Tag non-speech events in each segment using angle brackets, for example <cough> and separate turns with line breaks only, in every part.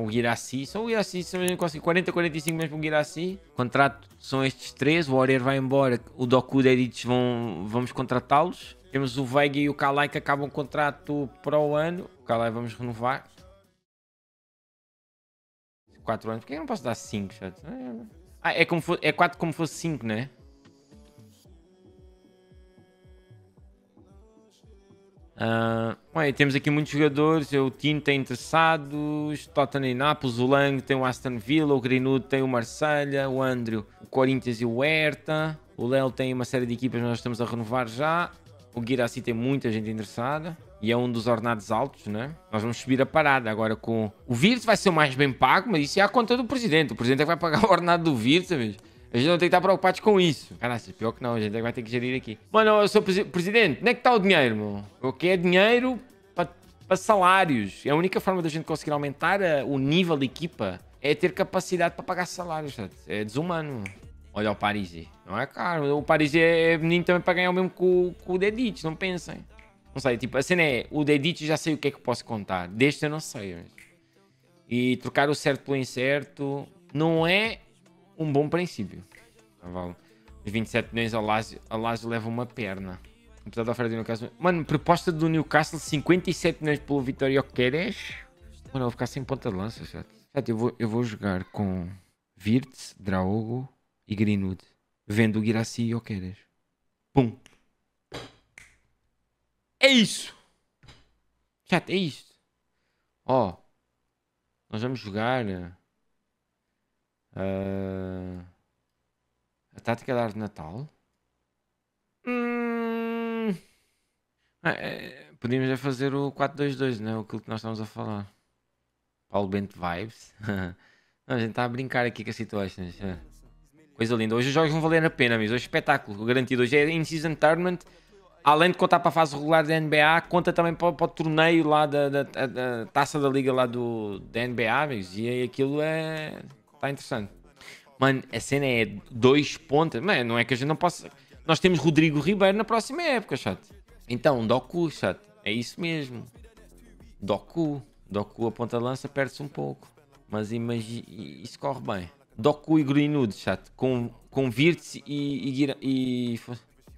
com o Guiraci. Só o Guiraci, se não conseguir 40, 45 milhões para o Guiraci. Contrato são estes três. O Aurier vai embora. O Doku e o vão vamos contratá-los. Temos o Veiga e o Kalai que acabam o contrato para o ano. O Kalai vamos renovar. 4 anos. Por que eu não posso dar 5? Ah, é, é, como é 4 como fosse 5, não é? Uh, temos aqui muitos jogadores. O Tino tem interessados, Tottenham e Nápoles, o Lang tem o Aston Villa, o Grinudo tem o Marselha, o Andrew, o Corinthians e o Hertha. O Léo tem uma série de equipas, nós estamos a renovar já. O Guirassi tem muita gente interessada e é um dos ordenados altos, né? Nós vamos subir a parada agora com o Virtus vai ser o mais bem pago, mas isso é a conta do presidente. O presidente é que vai pagar o ordenado do Virtus, amigos. A gente não tem que estar preocupados com isso. Caralho, pior que não, a gente é vai ter que gerir aqui. Mano, eu sou presi presidente, onde é que está o dinheiro, O que é dinheiro para salários. É a única forma da gente conseguir aumentar a, é, o nível da equipa é ter capacidade para pagar salários, sabe? Tá? É desumano. Olha o Paris. Não é caro. O Paris é menino também para ganhar o mesmo que o, que o Dedit, não pensem. Não sei, tipo, a assim, cena é, o Dedit já sei o que é que posso contar. Deste eu não sei. E trocar o certo pelo incerto não é um bom princípio. Os 27 milhões ao Lazio, ao Lazio leva uma perna. Apesar da oferta do Newcastle. Mano, proposta do Newcastle: 57 milhões pelo Vitório Queres. É Mano, eu vou ficar sem ponta de lança, certo certo eu vou, eu vou jogar com Virts, Draogo e Greenwood. Vendo o Guiraci e o Queres. Pum. É isso. Chato, é isto. Ó. Oh, nós vamos jogar. Eh, Uh, a tática da árvore de Natal? Hum, ah, é, podíamos fazer o 4-2-2, não é? Aquilo que nós estamos a falar. Paulo Bento Vibes. <laughs> não, a gente está a brincar aqui com as situações. É. Coisa linda. Hoje os jogos vão valer a pena, amigos. Hoje é espetáculo garantido. Hoje é in-season tournament. Além de contar para a fase regular da NBA, conta também para, para o torneio lá da, da, da, da taça da liga lá do, da NBA, amigos. E aquilo é Está interessante. Mano, a cena é dois pontas. Mano, não é que a gente não possa. Nós temos Rodrigo Ribeiro na próxima época, chato. Então, Doku, chato. É isso mesmo. Doku. Doku, a ponta-lança, perde-se um pouco. Mas imagina. Isso corre bem. Doku e Gruinude, chato. Com, com Virtus e, e, e.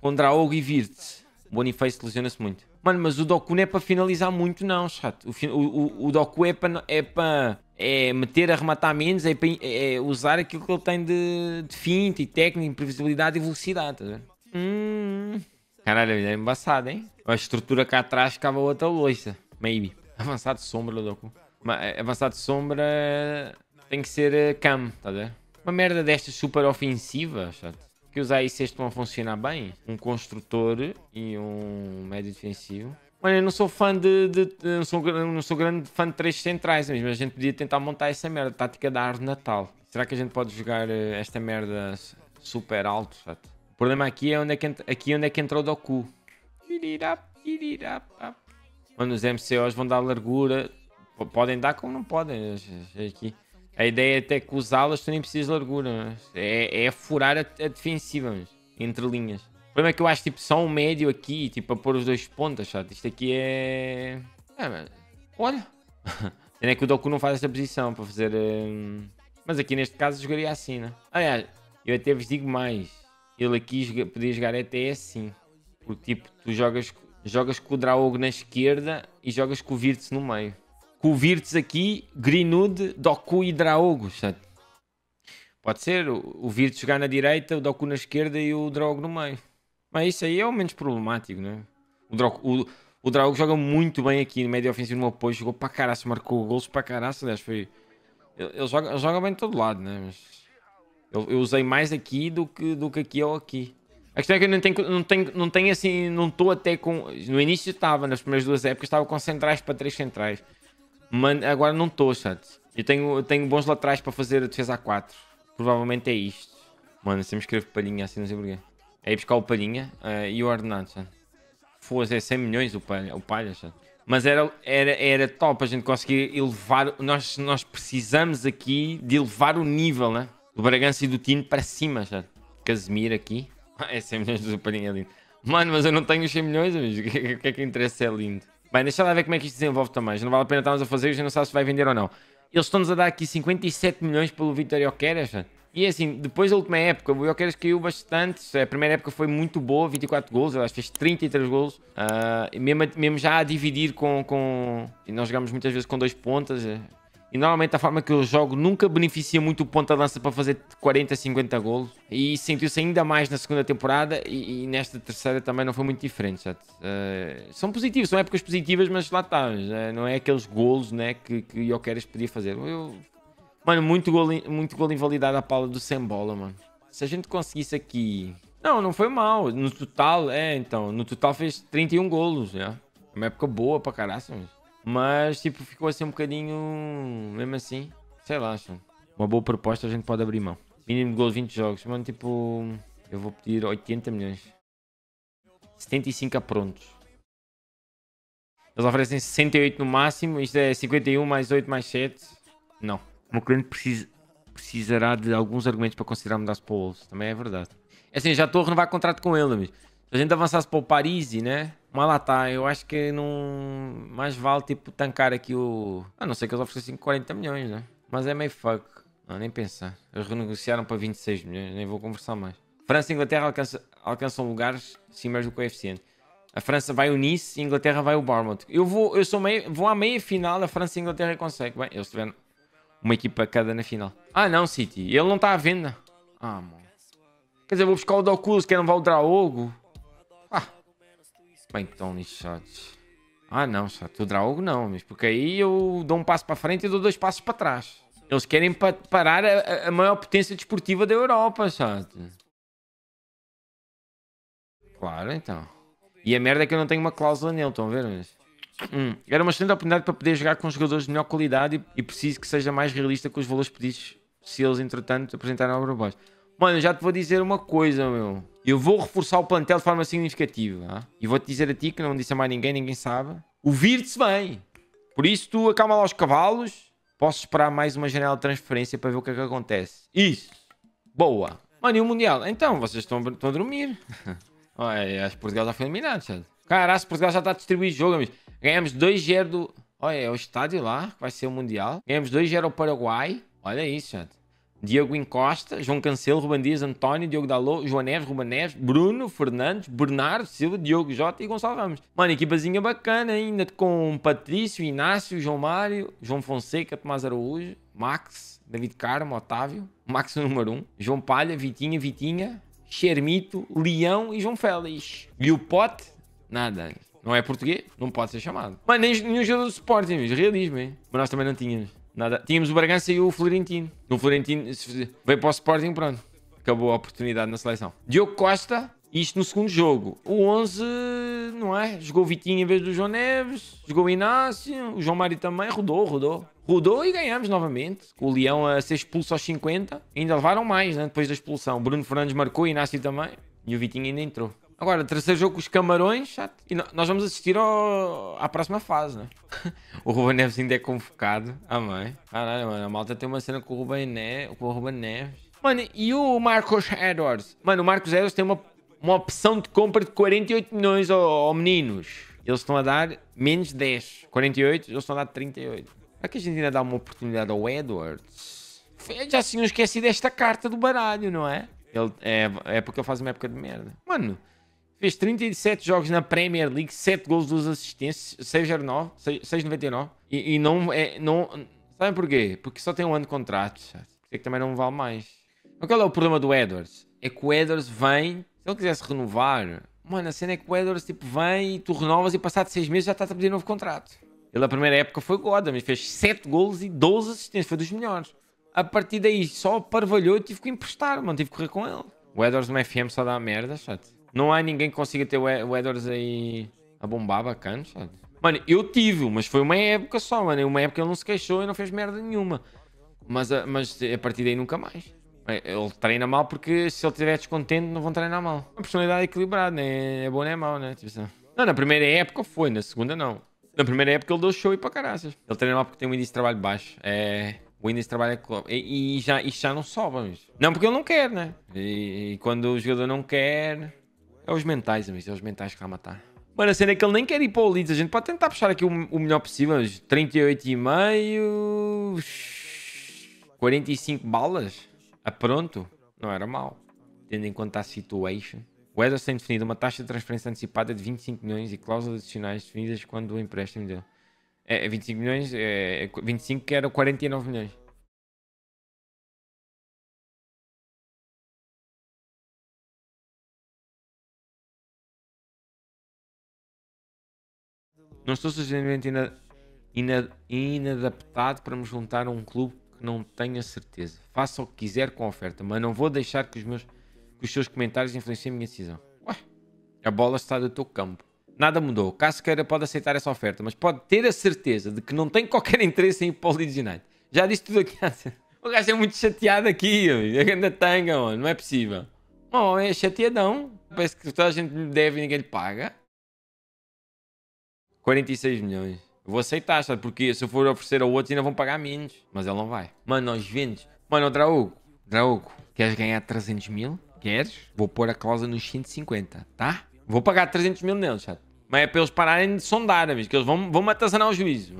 Com Draogo e Virtus. O Boniface lesiona-se muito. Mano, mas o Doku não é para finalizar muito, não, chato. O, o, o Doku é para. É para é meter a rematar menos, é, é, usar aquilo que ele tem de, de finta e técnica, imprevisibilidade e velocidade. Tá hum, caralho, é embaçado, hein? A estrutura cá atrás ficava outra loiça. Maybe. Avançado de sombra, louco. É, avançado de sombra tem que ser eh, cam, tá a ver? Uma merda destas super ofensiva, chato. Que usar isso, este vão funcionar bem. Um construtor e um médio defensivo. Mano, eu não sou fã de. de, de não, sou, não sou grande fã de três centrais mesmo. A gente podia tentar montar essa merda. Tática da árvore Natal. Será que a gente pode jogar eh, esta merda super alto? O problema aqui é onde é que, aqui é onde é que entra o Doku. Mano, os MCOs vão dar largura. Podem dar como não podem. Aqui. A ideia é até que usá-las tu nem precisas de largura. É, é furar a, a defensiva, mas, entre linhas. O problema é que eu acho tipo só um médio aqui, tipo a pôr os dois pontas, chato. Isto aqui é. é olha. <laughs> nem é que o Doku não faz esta posição para fazer. Hum, mas aqui neste caso jogaria assim, né? Aliás, eu até vos digo mais. Ele aqui joga... podia jogar até assim. Porque tipo, tu jogas, jogas com o Draug na esquerda e jogas com o Virtus no meio. Com o Virtus aqui, Greenwood, Doku e Draug, Pode ser o, o Virtus jogar na direita, o Doku na esquerda e o Draug no meio. Mas isso aí é o menos problemático, né? O, Dra o, o Drago joga muito bem aqui no médio ofensivo no apoio, jogou para caraço, marcou gols para caraço, aliás, foi... Ele, ele, joga, ele joga bem de todo lado, né? Mas eu, eu, usei mais aqui do que, do que aqui ou aqui. A questão é que eu não tenho, não tenho, não tenho assim, não estou até com... No início estava, nas primeiras duas épocas, estava com centrais para três centrais. Mas agora não estou, chat. Eu tenho, eu tenho bons laterais para fazer a defesa a 4. Provavelmente é isto. Mano, sempre escrevo palhinha assim, não sei porquê. É ir buscar o Palhinha uh, e o ordenado, sabe? Foda-se, é 100 milhões o palha, o palha já. Mas era, era, era top a gente conseguir elevar. Nós, nós precisamos aqui de elevar o nível, né? Do Bragança e do Tino para cima, já. Casemiro aqui. <laughs> É 100 milhões do Palhinha é lindo. Mano, mas eu não tenho os 100 milhões, amigos. <laughs> O que, que é que interessa é lindo? Bem, deixa lá ver como é que isto desenvolve também. Já não vale a pena estarmos a fazer, já não sabe se vai vender ou não. Eles estão-nos a dar aqui 57 milhões pelo Vitório Queres, já. E é assim, depois da última época, o Gyökeres caiu bastante. A primeira época foi muito boa, 24 gols, aliás, fez 33 gols. Uh, mesmo, mesmo já a dividir com, com. Nós jogamos muitas vezes com dois pontas. Eh, e normalmente a forma que eu jogo nunca beneficia muito o ponta-lança para fazer 40, 50 golos. E sentiu-se ainda mais na segunda temporada e, e, nesta terceira também não foi muito diferente. Uh, são positivos, são épocas positivas, mas lá está. não é aqueles golos né, que, que o Jokeres podia fazer. Eu Mano, muito gol, muito gol invalidado a pala do Sembola, mano. Se a gente conseguisse aqui... Não, não foi mal. No total, é, então. No total fez 31 golos, já. É uma época boa pra caralho, mas, tipo, ficou assim um bocadinho... Mesmo assim, sei lá, acho. Uma boa proposta a gente pode abrir mão. Mínimo de gol 20 jogos. Mano, tipo... Eu vou pedir 80 milhões. 75 a prontos. Eles oferecem 68 no máximo. Isto é 51 mais 8 mais 7. Não o meu cliente precisa, precisará de alguns argumentos para considerar mudar-se para o Wolves. Também é verdade. É assim, já estou a renovar contrato com ele, amigos. Se a gente avançasse para o Paris, né? Mas lá está, eu acho que não. Mais vale tipo tancar aqui o. A não ser que eles oferecessem 40 milhões, né? Mas é meio fuck. Não, nem pensar. Eles renegociaram para 26 milhões, nem vou conversar mais. França e Inglaterra alcança, alcançam lugares cimeiros do coeficiente. A França vai o Nice e a Inglaterra vai o Bournemouth. Eu vou, eu sou meio, vou à meia final, a França e a Inglaterra consegue. Bem, eu tiveram. Uma equipa cada na final. Ah, não, City. Ele não está à venda. Ah, mano. Quer dizer, vou buscar o Docus, que não vai o Draogo. Ah. Bem, estão lixados. Ah, não, chato. O Draogo não, mas porque aí eu dou um passo para frente e dou dois passos para trás. Eles querem pa parar a, a, maior potência desportiva da Europa, chato. Claro, então. E a merda é que eu não tenho uma cláusula nele, estão a ver? Mas... Hum, era uma excelente oportunidade para poder jogar com jogadores de melhor qualidade e, e preciso que seja mais realista com os valores pedidos se eles, entretanto, apresentarem obra baixa. Mano, já te vou dizer uma coisa, meu. Eu vou reforçar o plantel de forma significativa. Ah? E vou-te dizer a ti, que não disse a mais ninguém, ninguém sabe. O vir-se bem. Por isso, tu acalma lá os cavalos. Posso esperar mais uma janela de transferência para ver o que é que acontece. Isso. Boa. Mano, e o Mundial? Então, vocês estão, estão a dormir. <laughs> Olha, acho que Portugal já foi eliminado, sabe? Cara, acho que Portugal já está a distribuir jogo, Ganhamos 2 gera 0 do... Olha, é o estádio lá, que vai ser o Mundial. Ganhamos 2 gera 0 ao Paraguai. Olha isso, gente. Diego Encosta, João Cancelo, Ruben Dias, António, Diogo Dalô, João Neves, Ruben Neves, Bruno, Fernandes, Bernardo, Silva, Diogo Jota e Gonçalo Ramos. Mano, equipazinha bacana ainda, com Patrício, Inácio, João Mário, João Fonseca, Tomás Araújo, Max, David Carmo, Otávio, Max número 1, João Palha, Vitinha, Vitinha, Xermito, Leão e João Félix. E o Pote? Nada. Não é português, não pode ser chamado. Mas nem nenhum jogador do Sporting, mas realismo, hein? Mas nós também não tínhamos. Nada. Tínhamos o Bragança e o Florentino. No Florentino veio para o Sporting, pronto. Acabou a oportunidade na seleção. Diogo Costa, isto no segundo jogo. O 11, não é? Jogou Vitinho em vez do João Neves, jogou o Inácio, o João Mário também, rodou, rodou. Rodou e ganhamos novamente. O Leão a ser expulso aos 50. Ainda levaram mais, né? Depois da expulsão. Bruno Fernandes marcou, Inácio também. E o Vitinho ainda entrou. Agora, terceiro jogo com os Camarões, chato. E nós vamos assistir ao, à próxima fase, né? <laughs> o Ruben Neves ainda é convocado. Ah, mãe. Caralho, mano, a malta tem uma cena com o Ruben, ne com o Ruben Neves. Mano, e o Marcos Edwards? Mano, o Marcos Edwards tem uma, uma opção de compra de 48 milhões ao, ao meninos. Eles estão a dar menos 10. 48, eles estão a dar 38. Será que a gente ainda dá uma oportunidade ao Edwards? já se assim, esqueci desta carta do baralho, não é? Ele, é, é porque ele faz uma época de merda. Mano, Fez 37 jogos na Premier League, 7 gols, 2 assistências, 6,99. E, e não, é, não. Sabem porquê? Porque só tem um ano de contrato. É que também não vale mais. Mas qual é o problema do Edwards? É que o Edwards vem. Se ele quisesse renovar, mano, a cena é que o Edwards tipo, vem e tu renovas e passado 6 meses já estás a pedir novo contrato. Ele, na primeira época, foi goda, mas fez 7 gols e 12 assistências. Foi dos melhores. A partir daí, só parvalhou e tive que emprestar, mano. Tive que correr com ele. O Edwards no FM só dá merda, chato. Não há ninguém que consiga ter o, Edwards aí a bombar bacana, sabe? Mano, eu tive, mas foi uma época só, mano. Uma época ele não se queixou e não fez merda nenhuma. Mas, eh, mas eh, a partir daí nunca mais. Eh, ele treina mal porque se ele estiver descontente não vão treinar mal. Uma personalidade é equilibrada, né? É bom nem né? é mau, né? Tipo assim. Não, na primeira época foi, na segunda não. Na primeira época ele deu show e para caraças. Ele treina mal porque tem um índice de trabalho baixo. É... O índice de trabalho é E, e, já, e já não sobe, mas... Não porque ele não quer, né? E, e quando o jogador não quer é os mentais, amigos. É os mentais que vai matar. Mano, a cena é que ele nem quer ir para o Leeds. A gente pode tentar puxar aqui o, o melhor possível. 38,5... 45 balas. A ah, pronto. Não era mal. Tendo em conta a situation. O Ederson tem definido uma taxa de transferência antecipada de 25 milhões e cláusulas adicionais definidas quando o empréstimo deu. É, 25 milhões... É, 25 é, que era 49 milhões. Não estou suficientemente ina, ina, inadaptado para me juntar a um clube que não tenha certeza. Faça o que quiser com a oferta, mas não vou deixar que os, meus, que os seus comentários influenciem a minha decisão. Ué, a bola está do teu campo. Nada mudou. Caso queira, pode aceitar essa oferta, mas pode ter a certeza de que não tem qualquer <laughs> interesse em ir para o Leeds United. Já disse tudo aqui. O gajo é muito chateado aqui, ainda é tanga, não é possível. Bom, é chateadão. Parece que toda a gente deve e ninguém lhe paga. 46 milhões. Vou aceitar, sabe? Porque se eu for oferecer a outros ainda vão pagar menos. Mas ele não vai. Mano, nós vendes. Mano, Draugo, Draugo, queres ganhar 300 mil? Queres? Vou pôr a cláusula nos 150, tá? Vou pagar 300 mil neles, chato. Mas é para eles pararem de sondar, amigos. Né, que eles vão, vão me atazanar o juízo.